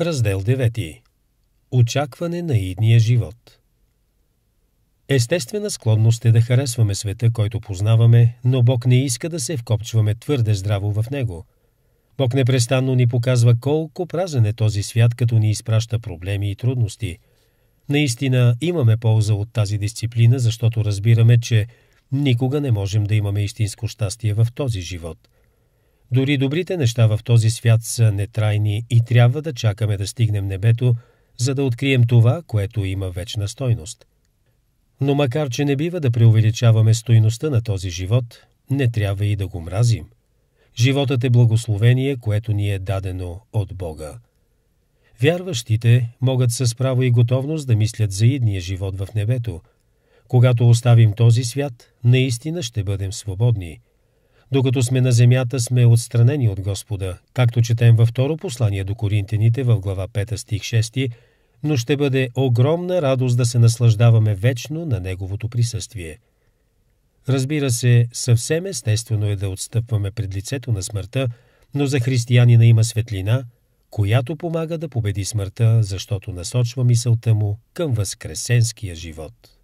Раздел 9. Очакване на идния живот. Естествена склонност е да харесваме света, който познаваме, но Бог не иска да се вкопчваме твърде здраво в него. Бог непрестанно ни показва колко празен е този свят, като ни изпраща проблеми и трудности. Наистина имаме полза от тази дисциплина, защото разбираме, че никога не можем да имаме истинско щастие в този живот – дори добрите неща в този свят са нетрайни и трябва да чакаме да стигнем небето, за да открием това, което има вечна стойност. Но макар, че не бива да преувеличаваме стойността на този живот, не трябва и да го мразим. Животът е благословение, което ни е дадено от Бога. Вярващите могат с право и готовност да мислят за идния живот в небето. Когато оставим този свят, наистина ще бъдем свободни – докато сме на земята, сме отстранени от Господа, както четем във второ послание до коринтените в глава 5 стих 6, но ще бъде огромна радост да се наслаждаваме вечно на Неговото присъствие. Разбира се, съвсем естествено е да отстъпваме пред лицето на смъртта, но за християнина има светлина, която помага да победи смъртта, защото насочва мисълта му към възкресенския живот.